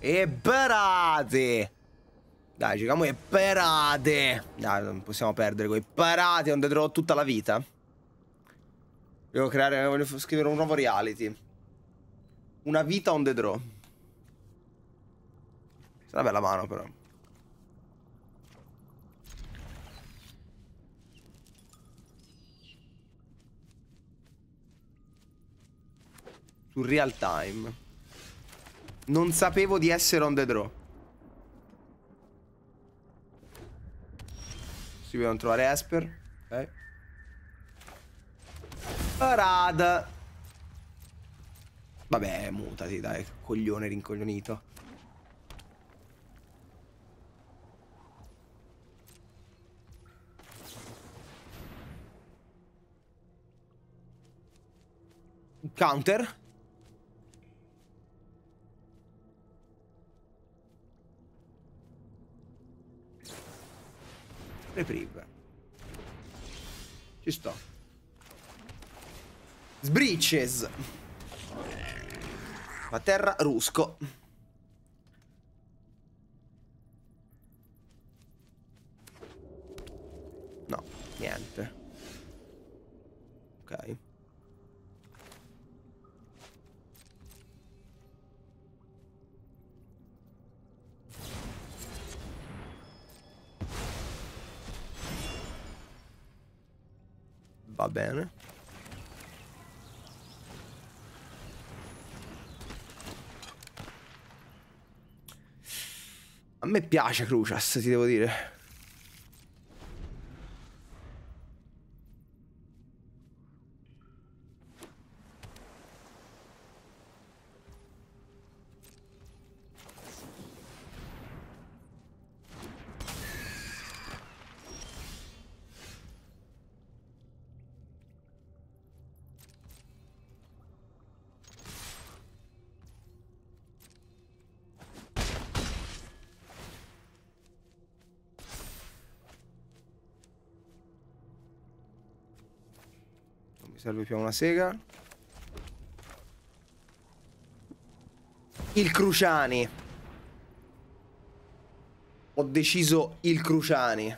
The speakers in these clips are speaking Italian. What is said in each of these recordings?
E parate! Dai, giochiamo e parate! Dai, non possiamo perdere quei parate, non vedrò tutta la vita. Devo creare, voglio scrivere un nuovo reality. Una vita on the draw. Sarà bella mano però. Su real time. Non sapevo di essere on the draw. Si devono trovare Esper. Ok. Rad. Vabbè, mutati, dai. Coglione rincoglionito. Counter. Reprieve. Ci sto. Sbriches. A terra rusco. No, niente. Ok. bene. A me piace Crucias, ti devo dire. Mi serve più una sega. Il Cruciani. Ho deciso il Cruciani.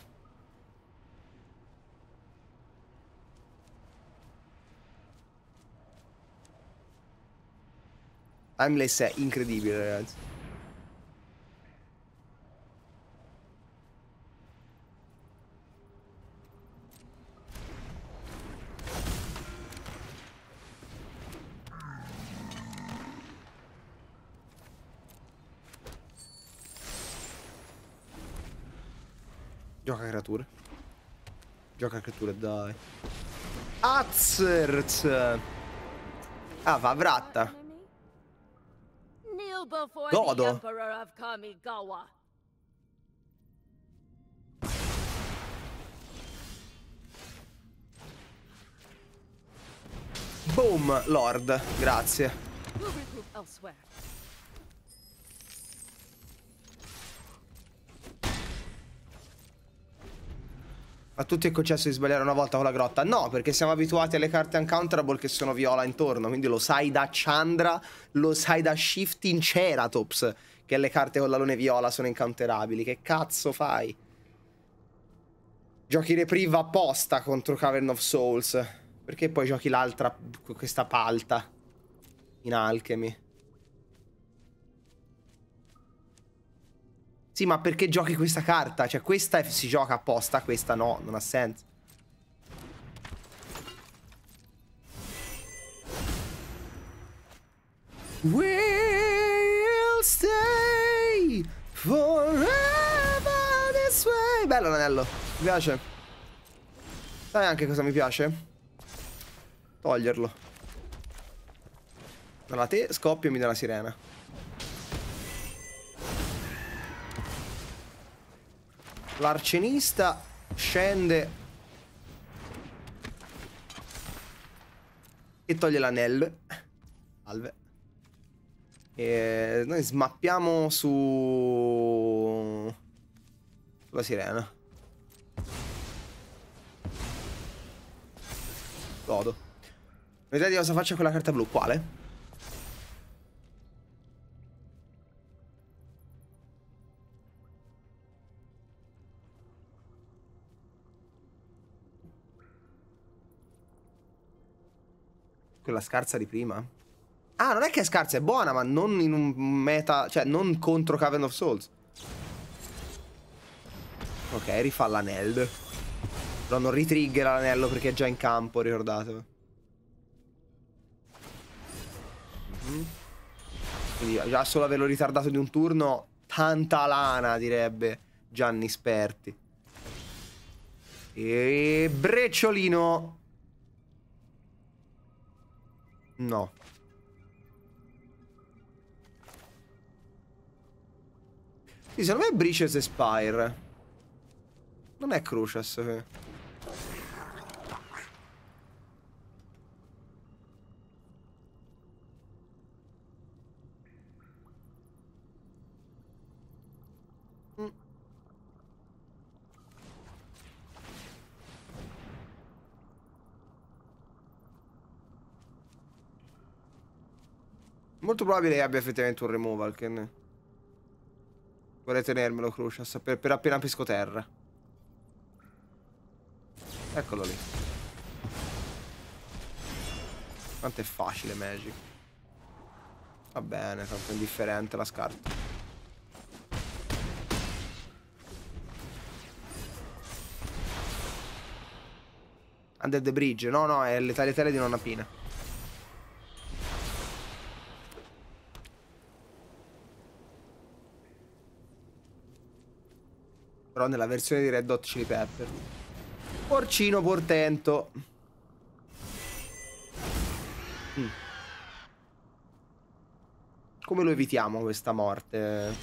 Timeless è incredibile, ragazzi. catture. Gioca a catture, dai. Azzerz! Ah, va vratta. Godo. Boom, Lord. Grazie. A tutti è concesso di sbagliare una volta con la grotta? No, perché siamo abituati alle carte uncounterable che sono viola intorno, quindi lo sai da Chandra, lo sai da Shifting Ceratops, che le carte con la l'alone viola sono incounterabili. Che cazzo fai? Giochi Reprieve apposta contro Cavern of Souls. Perché poi giochi l'altra, questa palta in Alchemy? Sì, ma perché giochi questa carta? Cioè, questa è, si gioca apposta, questa no, non ha senso. We'll stay forever this way. Bello l'anello, mi piace. Sai anche cosa mi piace? Toglierlo. Allora te scoppio e mi dà la sirena. L'arcenista scende e toglie l'anello. Salve. E noi smappiamo su... sulla sirena. Godo. Vedete cosa faccio con la carta blu? Quale? Quella scarsa di prima? Ah, non è che è scarsa, è buona, ma non in un meta... Cioè, non contro Cavern of Souls. Ok, rifà l'anello. Però non ritriggera l'anello perché è già in campo, ricordatevi. Mhm. Quindi già solo averlo ritardato di un turno, tanta lana, direbbe Gianni Sperti. E brecciolino No. Sì, secondo me è Breaches e Spire. Non è Crucius. Sì. Eh. Molto probabile che abbia effettivamente un removal. Che ne... Vorrei tenermelo, Crucias, per, per appena pesco terra. Eccolo lì. Quanto è facile Magic. Va bene, tanto indifferente la scarta. Under the bridge. No, no, è le letalità di nonna Pina. Però nella versione di Red Hot Chili Pepper. Porcino portento. Mm. Come lo evitiamo questa morte?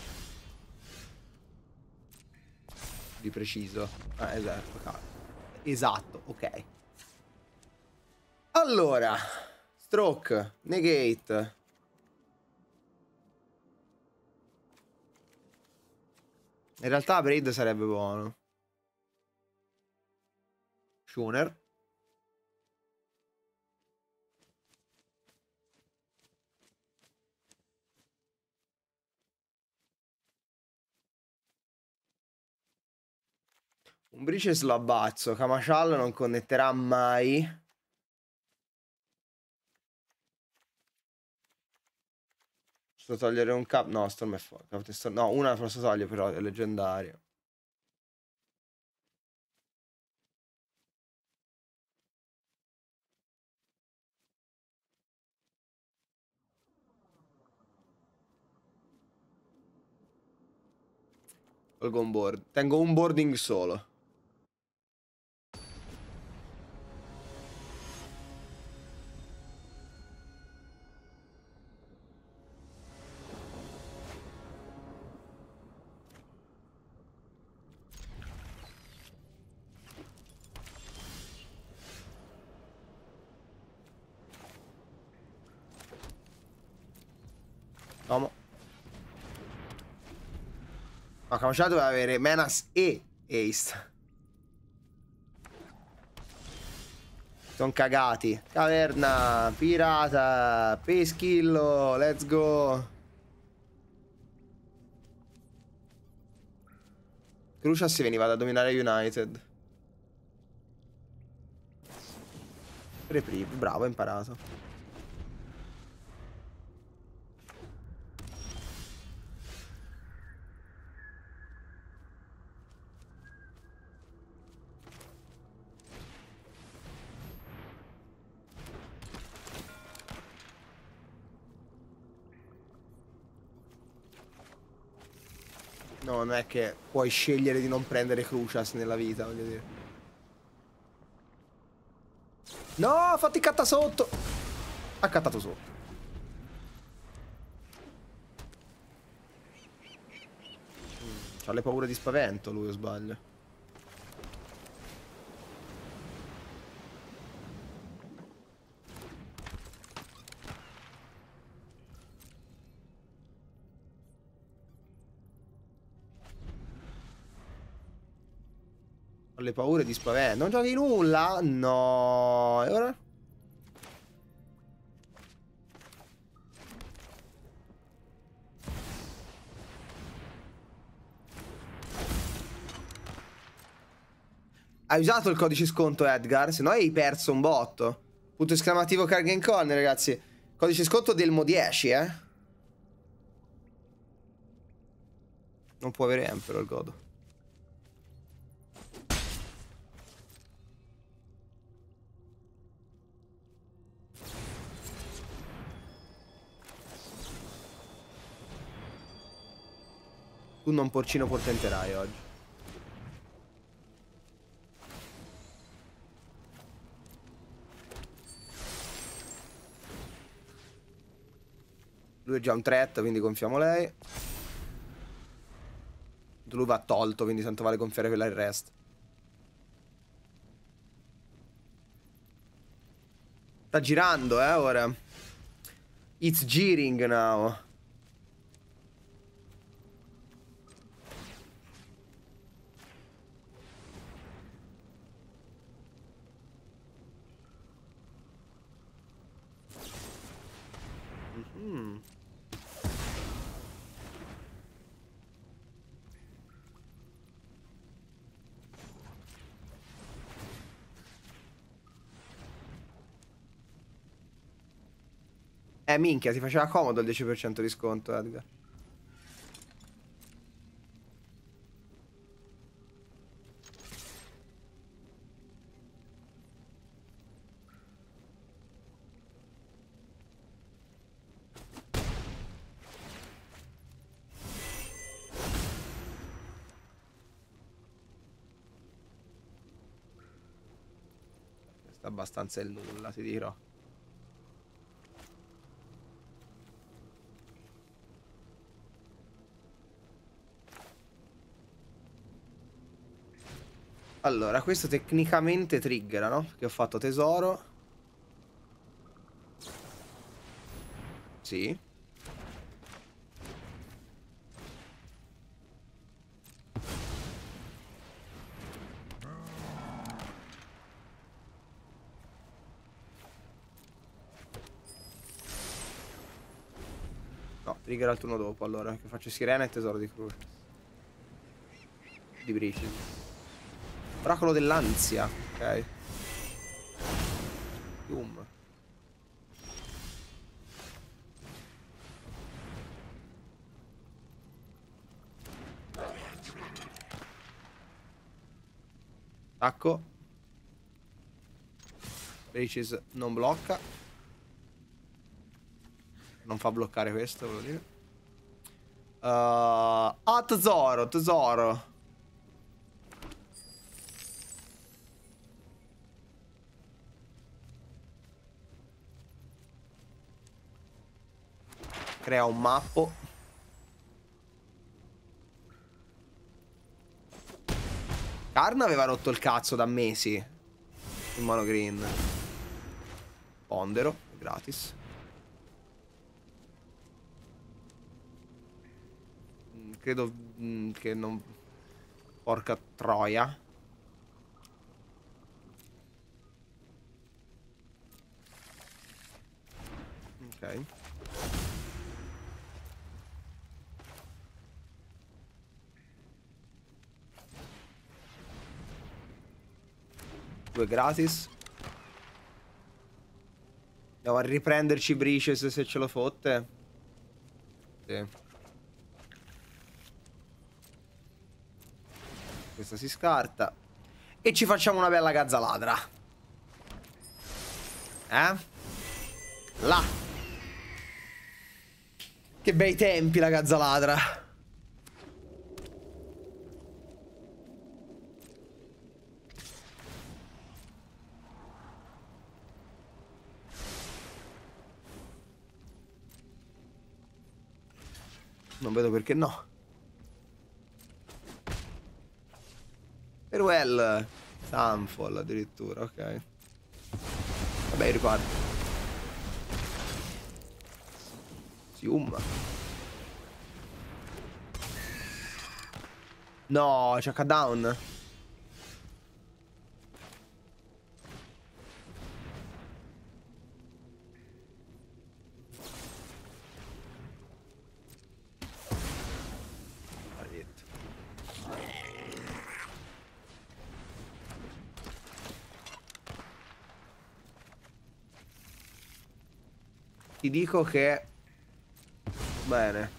Di preciso. Ah, esatto. Esatto, ok. Allora, stroke, negate, In realtà Braid sarebbe buono. Shuner. Umbrice slabazzo, Kamashal non connetterà mai. Posso togliere un cap? No, Storm è forte. No, una forse taglio, però, è leggendario. Tolgo un board. Tengo un boarding solo. Uomo. Ma Kamosha doveva avere Menas e Ace. Sono cagati. Caverna, pirata, peschillo, let's go. Crucia si veniva da dominare United. Reprieve, bravo, ha imparato. non è che puoi scegliere di non prendere Crucias nella vita, voglio dire. No, fatti catta sotto! Ha cattato sotto. Mm, ha le paure di spavento lui, o sbaglio. le paure di spavento. Non giochi nulla? No. E ora? Hai usato il codice sconto Edgar? Se no hai perso un botto. Punto esclamativo Cargan Con, ragazzi. Codice sconto del Mo 10, eh. Non può avere Emperor, godo. Tu non porcino portenterai oggi. Lui è già un threat, quindi gonfiamo lei. Lui va tolto, quindi tanto vale gonfiare quella il resto. Sta girando, eh, ora. It's giring now. Eh, minchia, si faceva comodo il 10% di sconto, Edgar. abbastanza il nulla, ti dirò. Allora, questo tecnicamente triggera, no? Perché ho fatto tesoro. Sì. No, triggerà il turno dopo, allora, che faccio sirena e tesoro di, di Bricious. Oracolo dell'ansia. Ok. Boom. Attacco. Races non blocca. Non fa bloccare questo, volevo dire. Uh, ah, tesoro, tesoro. crea un mappo. Karn aveva rotto il cazzo da mesi. Il mono green. Pondero, gratis. Mm, credo mm, che non... Porca troia. Okay. due gratis. Andiamo a riprenderci Brices se ce lo fotte. Sì. Questa si scarta. E ci facciamo una bella gazzaladra. Eh? Là. Che bei tempi la gazzaladra. Non vedo perché no. Farewell. Sunfall addirittura, ok. Vabbè, riparto. Sium. No, c'è down. ti dico che... Bene.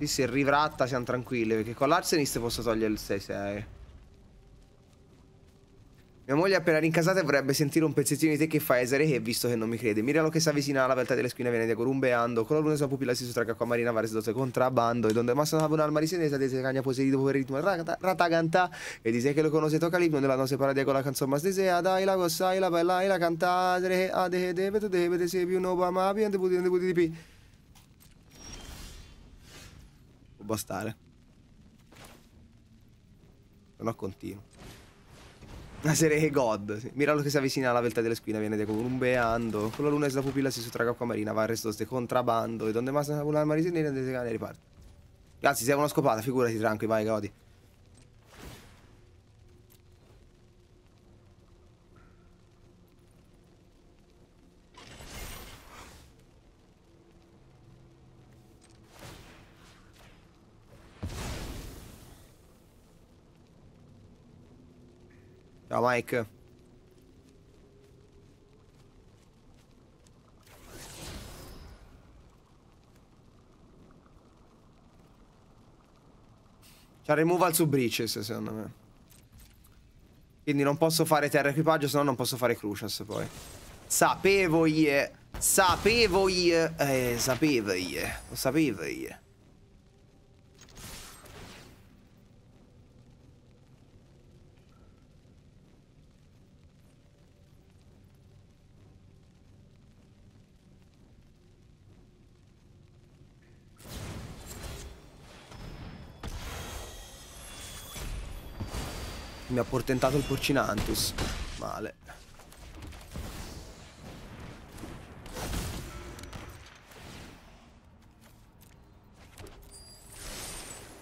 si è rivratta siamo tranquilli, perché con l'Arsenist posso togliere il 6-6. Mia moglie appena rincasata vorrebbe sentire un pezzettino di te che fa Esere che visto che non mi crede. Miralo che si avvicina alla velta delle squine venende corumbeando. Con la luna sua pupilla si sottracca qua marina varie sedotte contrabbando. E donde massa una alma risenesa de cagna poserido per ritmo rataganta. E dice che lo conosce tocca l'ipno della nostra paradia con la canzone ma mastesea. Ah, dai la gossai la bella e la cantare. A ah, de deve tu deve se più no ma piante puti non puti di pi. Può bastare. Non ho continuo. Una serie God. Sì. Miralo che si avvicina alla velta delle squina, viene decolumbeando. Con la luna e la pupilla si sottraga acqua marina, va al resto de contrabbando. E donde massa la marina riparte. Grazie, siamo una scopata, figurati tranqui, vai, godi. Ciao Mike. C'ha removal su breaches secondo me. Quindi non posso fare terra equipaggio, se no non posso fare crucias poi. Sapevo ie. Sapevo ie. Eh, sapevo ie. Lo sapevo ie. Mi ha portentato il Porcinantus. Male.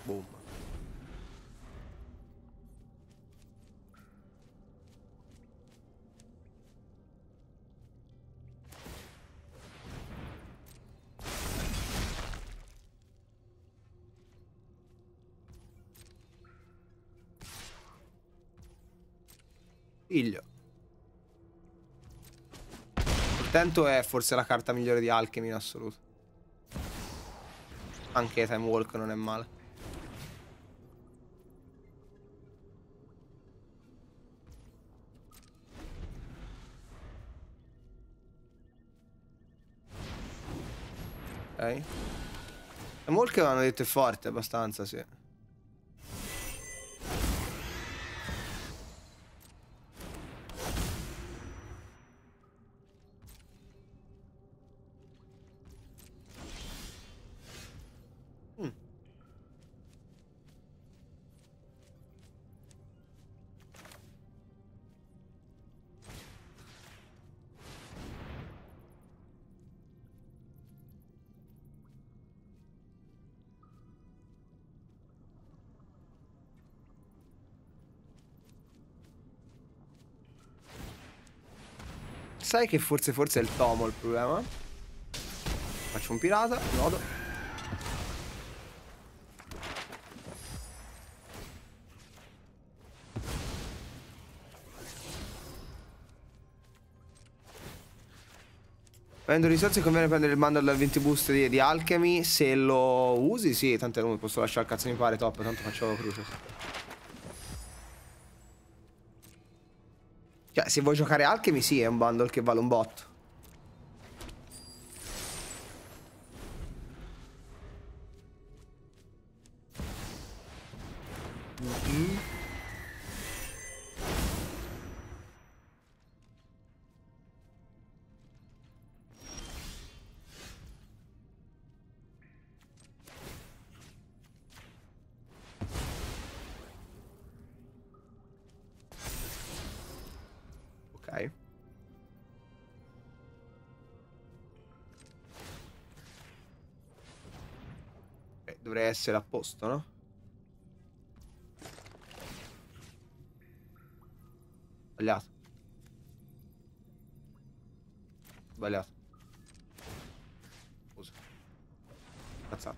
Boom. Figlio. Portento è forse la carta migliore di Alchemy in assoluto. Anche Time Walk non è male. Ok. Molti avevano detto è forte abbastanza, sì. Sai che forse forse è il tomo il problema? Faccio un pirata, nodo. Prendo risorse conviene prendere il mandal dal 20 boost di, di Alchemy. Se lo usi, sì, tanto non posso lasciare il cazzo mi pare, top, tanto faccio cruce. Cioè, se vuoi giocare Alchemy, sì, è un bundle che vale un botto. dovrei essere a posto, no? Sbagliato. Sbagliato. Scusa. Cazzato.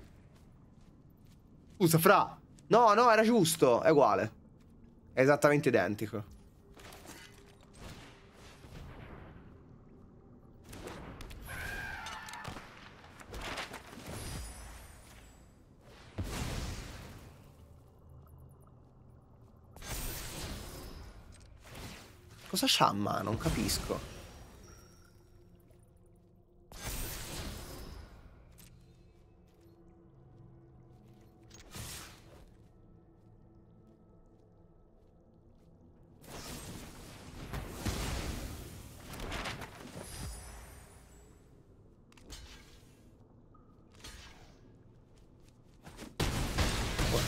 Scusa, fra! No, no, era giusto. È uguale. È esattamente identico. cosa c'ha a mano? Non capisco.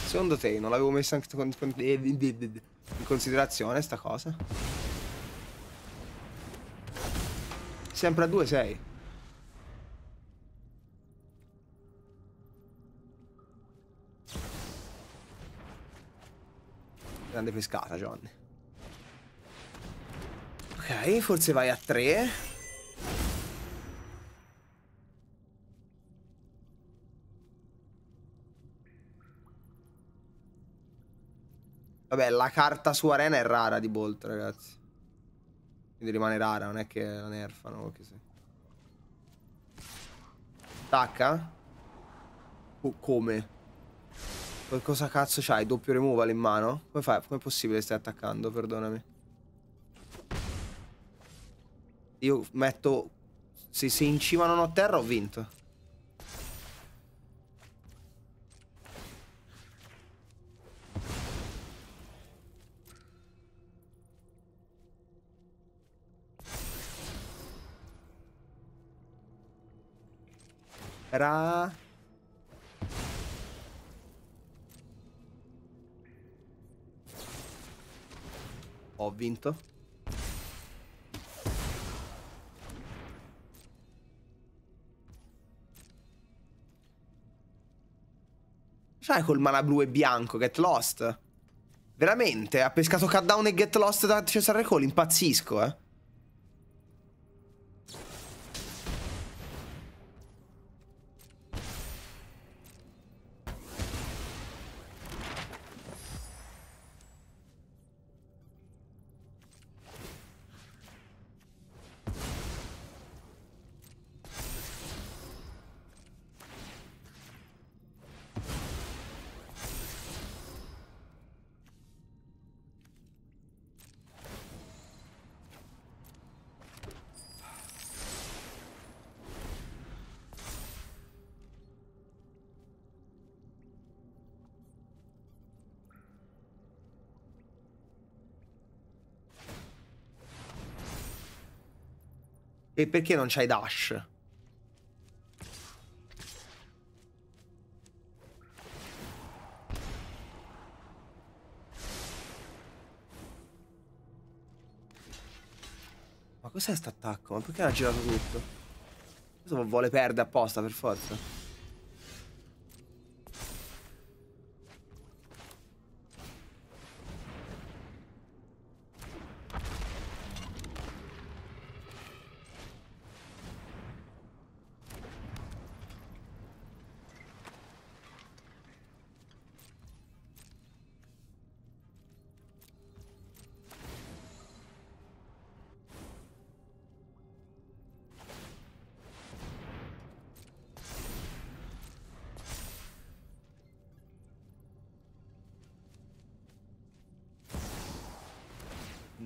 Secondo te non l'avevo messa in eh, considerazione sta cosa? sempre a 2-6. Grande pescata, Johnny. Ok, forse vai a 3. Vabbè, la carta su arena è rara di Bolt, ragazzi. Quindi rimane rara, non è che la nerfano. Che sì. Attacca? O oh, come? Cosa cazzo c'hai? Doppio removal in mano? Come fai? Com'è possibile che stai attaccando? Perdonami. Io metto... Se, se in cima non ho terra ho vinto. Ra... Ho vinto. Sai col mana blu e bianco, get lost. Veramente, ha pescato Cut Down e Get Lost da Cesare Cole, impazzisco, eh. E perché non c'hai dash? Ma cos'è sto attacco? Ma perché ha girato tutto? Questo vuole perdere apposta per forza.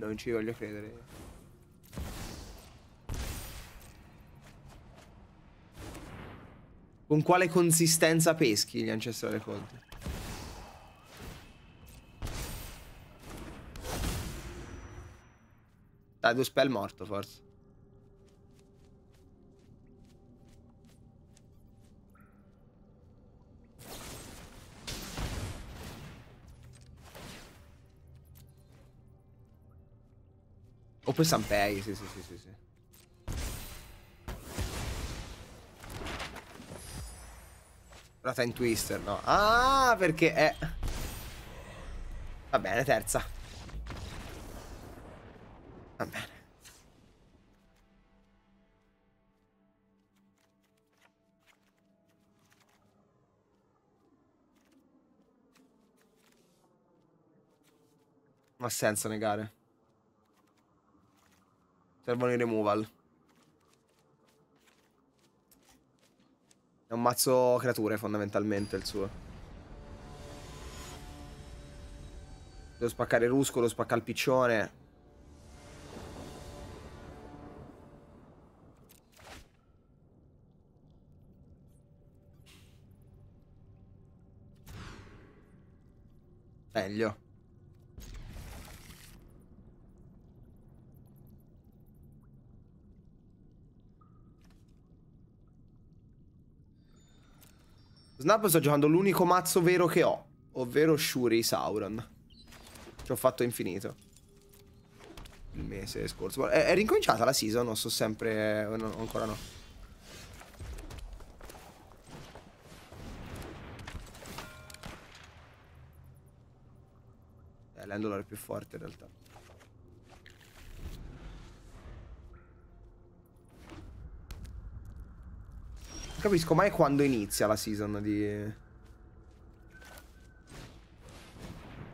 Non ci voglio credere. Con quale consistenza peschi gli ancestrali colti? Dai, due spell morto, forse. poi Sanpei, sì, sì, sì, sì, sì. La Time Twister, no? Ah, perché è... Va bene, terza. Va bene. Non ha negare. Servono i removal. È un mazzo creature fondamentalmente il suo. Devo spaccare il rusco, devo spaccare il piccione. Meglio. Snap sto giocando l'unico mazzo vero che ho, ovvero Shuri Sauron. Ci ho fatto infinito. Il mese scorso. È, è ricominciata la season, non so sempre... Eh, no, ancora no. Eh, l'Endolore è più forte in realtà. Capisco mai quando inizia la season di...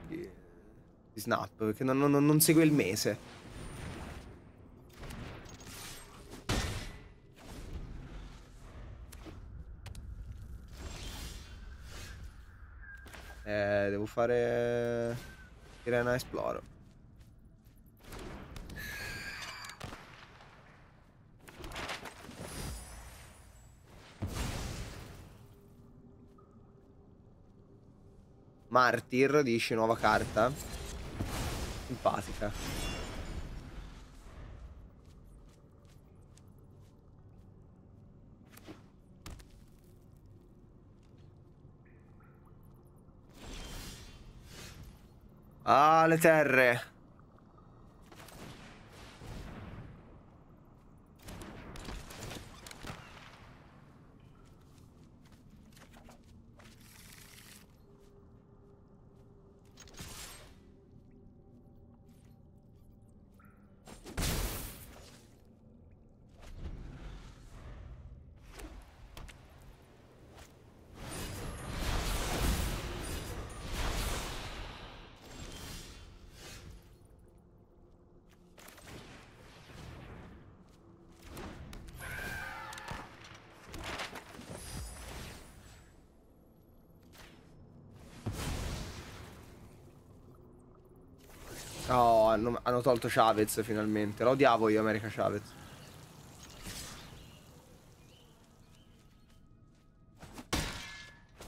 di, di Snap, perché non, non, non segue il mese. Eh, devo fare... Irena Esploro. Martyr dici, nuova carta. Simpatica. Ah, le terre. hanno tolto Chavez finalmente. Lo odiavo io America Chavez.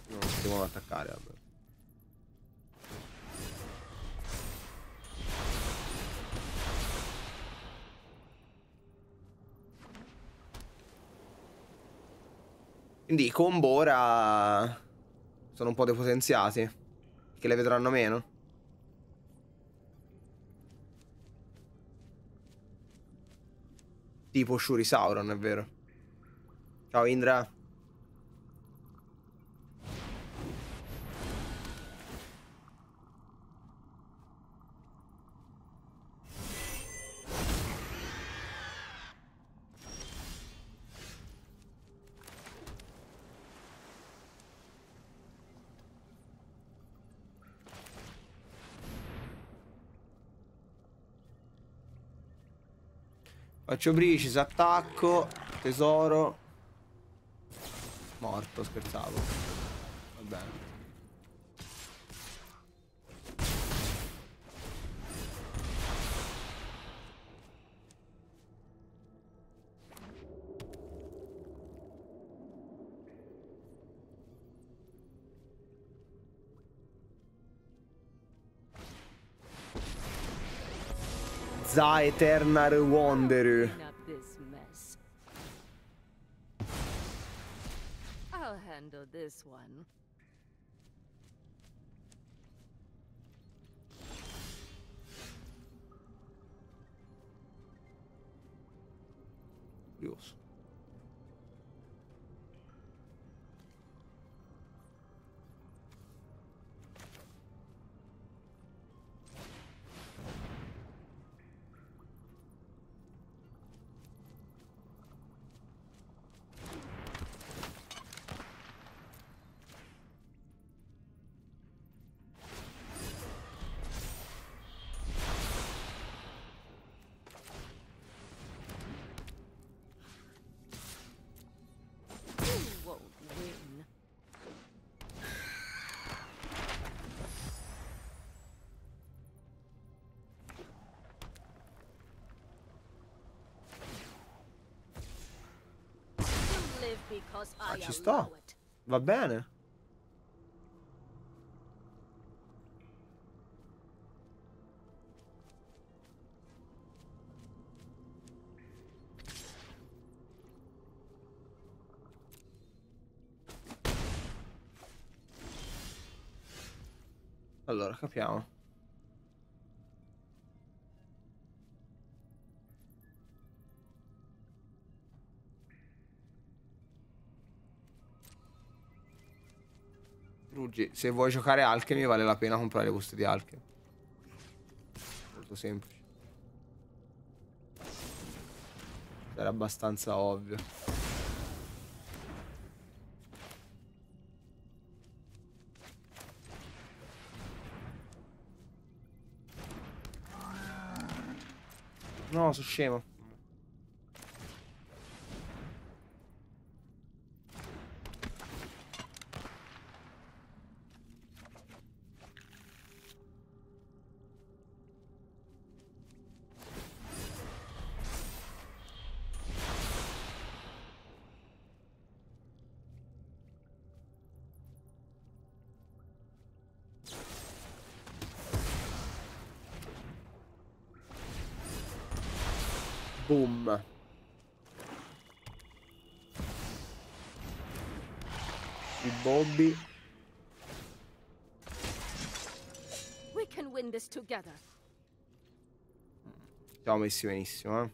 Non si devono attaccare, vabbè. Quindi i combo ora sono un po' depotenziati, che le vedranno meno. Tipo Shuri Sauron, è vero. Ciao Indra. Faccio Bricis, attacco, tesoro. Morto, scherzavo. Va bene. za eternal wanderer. I'll handle this one. Ma ah, ci sta. Va bene. Allora, capiamo. oggi. Se vuoi giocare Alchemy vale la pena comprare le buste di Alchemy. Molto semplice. Era abbastanza ovvio. No, sono scemo. Siamo messi benissimo, eh.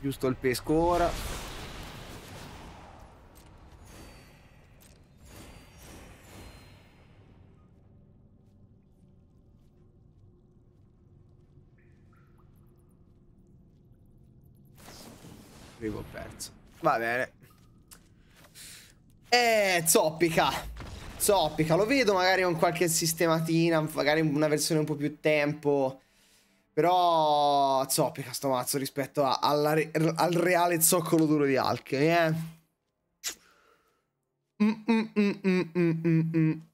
Giusto il pesco ora. Va bene. Eh, zoppica. Zoppica. Lo vedo magari con qualche sistematina, magari una versione un po' più tempo. Però zoppica sto mazzo rispetto a, alla, al reale zoccolo duro di Alchemy, eh. Mm, mm, mm,